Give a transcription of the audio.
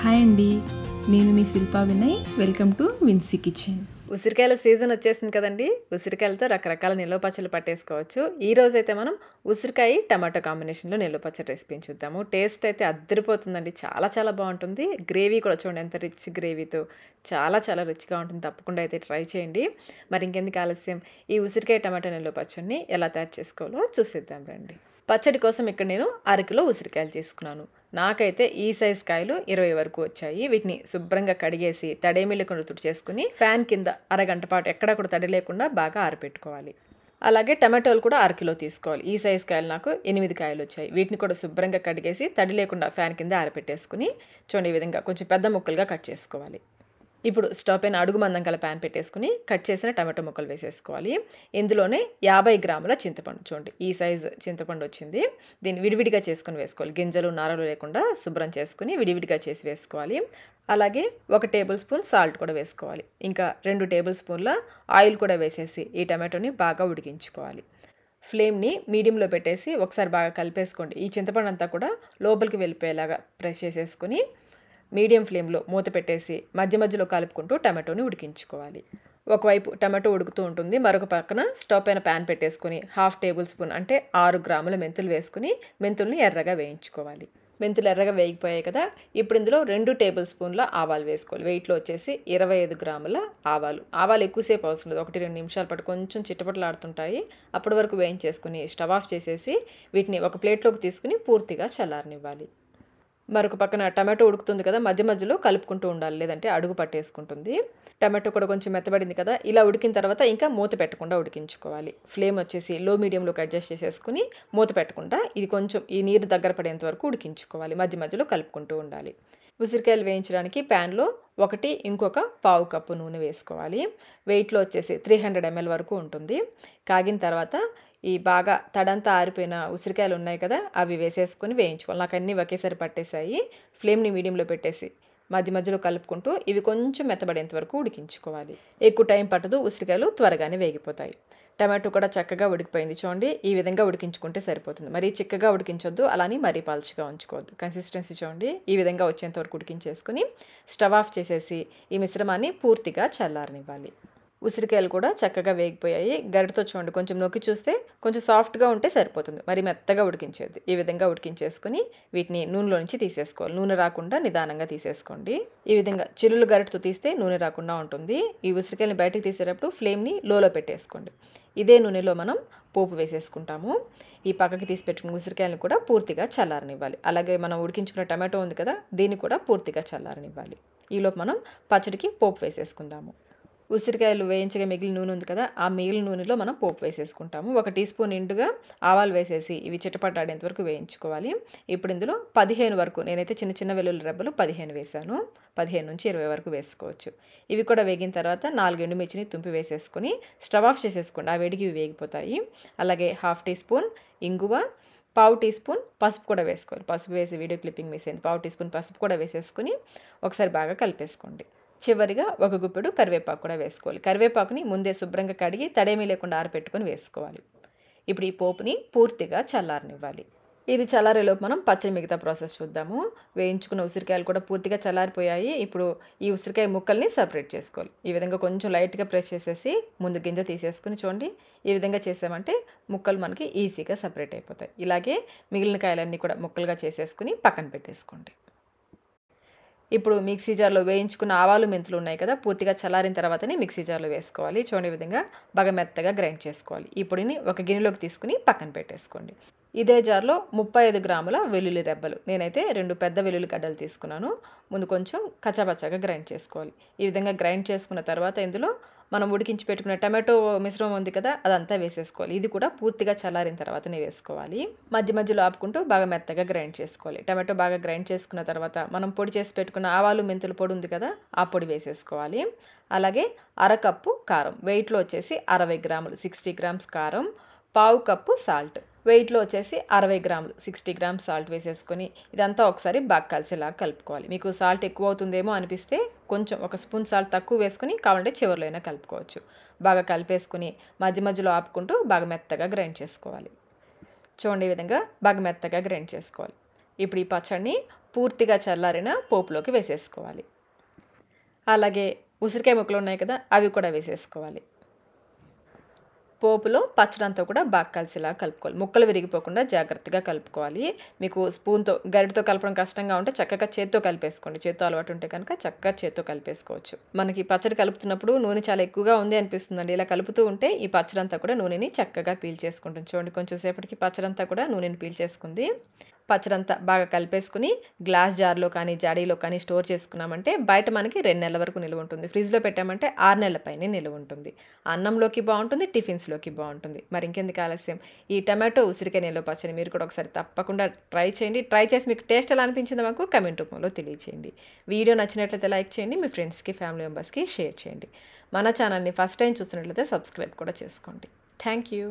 hi అండి నేను మీ Shilpa Vinay welcome to Vinsy kitchen ఉసిరికాయల సీజన్ వచ్చేసింది కదండి ఉసిరికాయలతో రకరకాల నిల్వ పచ్చలు పట్టేసుకోవచ్చు ఈ రోజైతే మనం ఉసిరికాయ టమాటో కాంబినేషన్లో నిల్వ పచ్చడి రెసిపీని చూద్దాము టేస్ట్ అయితే అద్దరిపోతుందండి చాలా చాలా బాగుంటుంది గ్రేవీ కూడా చూడండి ఎంత రిచ్ గ్రేవీతో చాలా చాలా రిచ్గా ఉంటుంది తప్పకుండా అయితే ట్రై చేయండి మరి ఇంకెందుకు ఆలస్యం ఈ ఉసిరికాయ టమాటో నిల్వ పచ్చడిని ఎలా తయారు చేసుకోవాలో చూసేద్దాం రండి పచ్చడి కోసం ఇక్కడ నేను అరకిలో ఉసిరికాయలు తీసుకున్నాను నాకైతే ఈ సైజ్ కాయలు ఇరవై వరకు వచ్చాయి వీటిని శుభ్రంగా కడిగేసి తడేమీ లేకుండా తుడి చేసుకుని ఫ్యాన్ కింద అరగంట పాటు ఎక్కడ కూడా తడి లేకుండా బాగా ఆరపెట్టుకోవాలి అలాగే టమాటోలు కూడా అరకిలో తీసుకోవాలి ఈ సైజ్ కాయలు నాకు ఎనిమిది కాయలు వచ్చాయి వీటిని కూడా శుభ్రంగా కడిగేసి తడి లేకుండా ఫ్యాన్ కింద ఆరపెట్టేసుకుని చూడండి ఈ విధంగా కొంచెం పెద్ద ముక్కలుగా కట్ చేసుకోవాలి ఇప్పుడు స్టవ్ పైన అడుగు మందం గల ప్యాన్ పెట్టేసుకుని కట్ చేసిన టమాటో ముక్కలు వేసేసుకోవాలి ఇందులోనే యాభై గ్రాముల చింతపండు చూడండి ఈ సైజ్ చింతపండు వచ్చింది దీన్ని విడివిడిగా చేసుకుని వేసుకోవాలి గింజలు నారలు లేకుండా శుభ్రం చేసుకుని విడివిడిగా చేసి వేసుకోవాలి అలాగే ఒక టేబుల్ స్పూన్ సాల్ట్ కూడా వేసుకోవాలి ఇంకా రెండు టేబుల్ స్పూన్ల ఆయిల్ కూడా వేసేసి ఈ టమాటోని బాగా ఉడికించుకోవాలి ఫ్లేమ్ని మీడియంలో పెట్టేసి ఒకసారి బాగా కలిపేసుకోండి ఈ చింతపండు అంతా కూడా లోపలికి వెళ్ళిపోయేలాగా ప్రెస్ చేసేసుకుని మీడియం ఫ్లేమ్లో మూత పెట్టేసి మధ్య మధ్యలో కలుపుకుంటూ టమాటోని ఉడికించుకోవాలి ఒకవైపు టమాటో ఉడుకుతూ ఉంటుంది మరొక పక్కన స్టవ్ పైన ప్యాన్ పెట్టేసుకుని హాఫ్ టేబుల్ స్పూన్ అంటే ఆరు గ్రాముల మెంతులు వేసుకుని మెంతుల్ని ఎర్రగా వేయించుకోవాలి మెంతులు ఎర్రగా వేగిపోయాయి కదా ఇప్పుడు ఇందులో రెండు టేబుల్ స్పూన్ల ఆవాలు వేసుకోవాలి వెయిట్లో వచ్చేసి ఇరవై ఐదు గ్రాముల ఆవాలు ఆవాలు ఎక్కువసేపు అవసరం లేదు ఒకటి రెండు నిమిషాల పాటు కొంచెం చిట్టపట్లాడుతుంటాయి అప్పటి వరకు వేయించేసుకుని స్టవ్ ఆఫ్ చేసేసి వీటిని ఒక ప్లేట్లోకి తీసుకుని పూర్తిగా చల్లారనివ్వాలి మరొక పక్కన టమాటో ఉడుకుతుంది కదా మధ్య మధ్యలో కలుపుకుంటూ ఉండాలి లేదంటే అడుగు పట్టేసుకుంటుంది టమాటో కూడా కొంచెం మెత్తబడింది కదా ఇలా ఉడికిన తర్వాత ఇంకా మూత పెట్టకుండా ఉడికించుకోవాలి ఫ్లేమ్ వచ్చేసి లో మీడియంలోకి అడ్జస్ట్ చేసేసుకుని మూత పెట్టకుండా ఇది కొంచెం ఈ నీరు దగ్గర పడేంత వరకు ఉడికించుకోవాలి మధ్య మధ్యలో కలుపుకుంటూ ఉండాలి ఉసిరికాయలు వేయించడానికి ప్యాన్లో ఒకటి ఇంకొక పావు కప్పు నూనె వేసుకోవాలి వెయిట్లో వచ్చేసి త్రీ హండ్రెడ్ ఎంఎల్ వరకు ఉంటుంది కాగిన తర్వాత ఈ బాగా తడంతా ఆరిపోయిన ఉసిరికాయలు ఉన్నాయి కదా అవి వేసేసుకొని వేయించుకోవాలి నాకు అన్నీ ఒకేసారి పట్టేశాయి ఫ్లేమ్ని మీడియంలో పెట్టేసి మధ్య మధ్యలో కలుపుకుంటూ ఇవి కొంచెం మెత్తబడేంత వరకు ఉడికించుకోవాలి ఎక్కువ టైం పట్టదు ఉసిరికాయలు త్వరగానే వేగిపోతాయి టమాటో కూడా చక్కగా ఉడికిపోయింది చూడండి ఈ విధంగా ఉడికించుకుంటే సరిపోతుంది మరీ చిక్కగా ఉడికించొద్దు అలానే మరీ పాల్చిగా ఉంచుకోవద్దు కన్సిస్టెన్సీ చూడండి ఈ విధంగా వచ్చేంత వరకు ఉడికించేసుకుని స్టవ్ ఆఫ్ చేసేసి ఈ మిశ్రమాన్ని పూర్తిగా చల్లారనివ్వాలి ఉసిరికాయలు కూడా చక్కగా వేగిపోయాయి గరిటతో చూడండి కొంచెం నొక్కి చూస్తే కొంచెం సాఫ్ట్గా ఉంటే సరిపోతుంది మరి మెత్తగా ఉడికించేది ఈ విధంగా ఉడికించేసుకుని వీటిని నూనెలో నుంచి తీసేసుకోవాలి నూనె రాకుండా నిదానంగా తీసేసుకోండి ఈ విధంగా చిరులు గరిటతో తీస్తే నూనె రాకుండా ఉంటుంది ఈ ఉసిరికాయలు బయటకు తీసేటప్పుడు ఫ్లేమ్ని లోలో పెట్టేసుకోండి ఇదే నూనెలో మనం పోపు వేసేసుకుంటాము ఈ పక్కకి తీసి పెట్టుకున్న ఉసిరికాయలను కూడా పూర్తిగా చల్లారనివ్వాలి అలాగే మనం ఉడికించుకున్న టమాటో ఉంది కదా దీన్ని కూడా పూర్తిగా చల్లారనివ్వాలి ఈలోపు మనం పచ్చడికి పోపు వేసేసుకుందాము ఉసిరికాయలు వేయించగా మిగిలిన నూనె ఉంది కదా ఆ మిగిలిన నూనెలో మనం పోపు వేసేసుకుంటాము ఒక టీ స్పూన్ నిండుగా ఆవాలు వేసేసి ఇవి ఆడేంత వరకు వేయించుకోవాలి ఇప్పుడు ఇందులో పదిహేను వరకు నేనైతే చిన్న చిన్న వెల్లుల్లి రెబ్బలు పదిహేను వేశాను పదిహేను నుంచి ఇరవై వరకు వేసుకోవచ్చు ఇవి కూడా వేగిన తర్వాత నాలుగు ఎండుమిర్చిని తుంపి వేసేసుకొని స్టవ్ ఆఫ్ చేసేసుకోండి ఆ వేడికి ఇవి వేగిపోతాయి అలాగే హాఫ్ టీ స్పూన్ ఇంగువ పావు టీ స్పూన్ పసుపు కూడా వేసుకోవాలి పసుపు వేసి వీడియో క్లిప్పింగ్ వేసేయండి పావు టీ స్పూన్ పసుపు కూడా వేసేసుకుని ఒకసారి బాగా కలిపేసుకోండి చివరిగా ఒక గుప్పెడు కరివేపాకు కూడా వేసుకోవాలి కరివేపాకుని ముందే శుభ్రంగా కడిగి తడేమీ లేకుండా ఆరపెట్టుకుని వేసుకోవాలి ఇప్పుడు ఈ పోపుని పూర్తిగా చల్లారనివ్వాలి ఇది చల్లారేలోపు మనం పచ్చడి మిగతా ప్రాసెస్ చూద్దాము వేయించుకున్న ఉసిరికాయలు కూడా పూర్తిగా చల్లారిపోయాయి ఇప్పుడు ఈ ఉసిరికాయ ముక్కల్ని సపరేట్ చేసుకోవాలి ఈ విధంగా కొంచెం లైట్గా ప్రెస్ చేసేసి ముందు గింజ తీసేసుకుని చూడండి ఈ విధంగా చేసామంటే ముక్కలు మనకి ఈజీగా సపరేట్ అయిపోతాయి ఇలాగే మిగిలిన కాయలన్నీ కూడా ముక్కలుగా చేసేసుకుని పక్కన పెట్టేసుకోండి ఇప్పుడు మిక్సీ జార్లో వేయించుకున్న ఆవాలు మెంతులు ఉన్నాయి కదా పూర్తిగా చల్లారిన తర్వాతనే మిక్సీ జార్లో వేసుకోవాలి చూడని విధంగా బాగా మెత్తగా గ్రైండ్ చేసుకోవాలి ఈ పొడిని ఒక గిన్నెలోకి తీసుకుని పక్కన పెట్టేసుకోండి ఇదే జార్లో ముప్పై ఐదు గ్రాముల వెల్లుల్లి రెబ్బలు నేనైతే రెండు పెద్ద వెల్లుల్లి గడ్డలు తీసుకున్నాను ముందు కొంచెం కచ్చాపచ్చాగా గ్రైండ్ చేసుకోవాలి ఈ విధంగా గ్రైండ్ చేసుకున్న తర్వాత ఇందులో మనం ఉడికించి పెట్టుకున్న టమాటో మిశ్రమం ఉంది కదా అదంతా వేసేసుకోవాలి ఇది కూడా పూర్తిగా చల్లారిన తర్వాతనే వేసుకోవాలి మధ్య మధ్యలో ఆపుకుంటూ బాగా మెత్తగా గ్రైండ్ చేసుకోవాలి టమాటో బాగా గ్రైండ్ చేసుకున్న తర్వాత మనం పొడి చేసి పెట్టుకున్న ఆవాలు మెంతుల పొడి ఉంది కదా ఆ పొడి వేసేసుకోవాలి అలాగే అరకప్పు కారం వెయిట్లో వచ్చేసి అరవై గ్రాములు సిక్స్టీ గ్రామ్స్ కారం పావు కప్పు సాల్ట్ వెయిట్లో వచ్చేసి అరవై గ్రాములు సిక్స్టీ గ్రామ్స్ సాల్ట్ వేసేసుకొని ఇదంతా ఒకసారి బాగా కలిసేలాగా కలుపుకోవాలి మీకు సాల్ట్ ఎక్కువ అవుతుందేమో అనిపిస్తే కొంచెం ఒక స్పూన్ సాల్ట్ తక్కువ వేసుకుని కావాలంటే చివరిలో అయినా కలుపుకోవచ్చు బాగా కలిపేసుకుని మధ్య మధ్యలో ఆపుకుంటూ బాగా మెత్తగా గ్రైండ్ చేసుకోవాలి చూడండి ఈ విధంగా బాగా మెత్తగా గ్రైండ్ చేసుకోవాలి ఇప్పుడు ఈ పచ్చడిని పూర్తిగా చల్లారిన పోపులోకి వేసేసుకోవాలి అలాగే ఉసిరికాయ ముక్కలు ఉన్నాయి కదా అవి కూడా వేసేసుకోవాలి పోపులో పచ్చడంతో కూడా బాగా కలిసేలా కలుపుకోవాలి ముక్కలు విరిగిపోకుండా జాగ్రత్తగా కలుపుకోవాలి మీకు స్పూన్తో గరిటతో కలపడం కష్టంగా ఉంటే చక్కగా చేత్తో కలిపేసుకోండి చేత్తో అలవాటు ఉంటే కనుక చక్కగా చేత్తో కలిపేసుకోవచ్చు మనకి పచ్చడి కలుపుతున్నప్పుడు నూనె చాలా ఎక్కువగా ఉంది అనిపిస్తుందండి ఇలా కలుపుతూ ఉంటే ఈ పచ్చడంతా కూడా నూనెని చక్కగా పీల్చేసుకుంటుంది చూడండి కొంచెం సేపటికి పచ్చడంతా కూడా నూనెని పీల్చేసుకుంది పచ్చడంతా బాగా కలిపేసుకుని గ్లాస్ జార్లో కానీ జాడీలో కానీ స్టోర్ చేసుకున్నామంటే బయట మనకి రెండు నెలల వరకు నిలువ ఉంటుంది ఫ్రిడ్జ్లో పెట్టామంటే ఆరు నెలల పైన నిలువ ఉంటుంది అన్నంలోకి బాగుంటుంది టిఫిన్స్లోకి బాగుంటుంది మరి ఇంకెందుకు ఆలస్యం ఈ టమాటో ఉసిరికాయ నిల్వ పచ్చని మీరు కూడా ఒకసారి తప్పకుండా ట్రై చేయండి ట్రై చేసి మీకు టేస్ట్ ఎలా అనిపించిందో మాకు కమెంట్ రూపంలో తెలియచేయండి వీడియో నచ్చినట్లయితే లైక్ చేయండి మీ ఫ్రెండ్స్కి ఫ్యామిలీ మెంబర్స్కి షేర్ చేయండి మన ఛానల్ని ఫస్ట్ టైం చూసినట్లయితే సబ్స్క్రైబ్ కూడా చేసుకోండి థ్యాంక్ యూ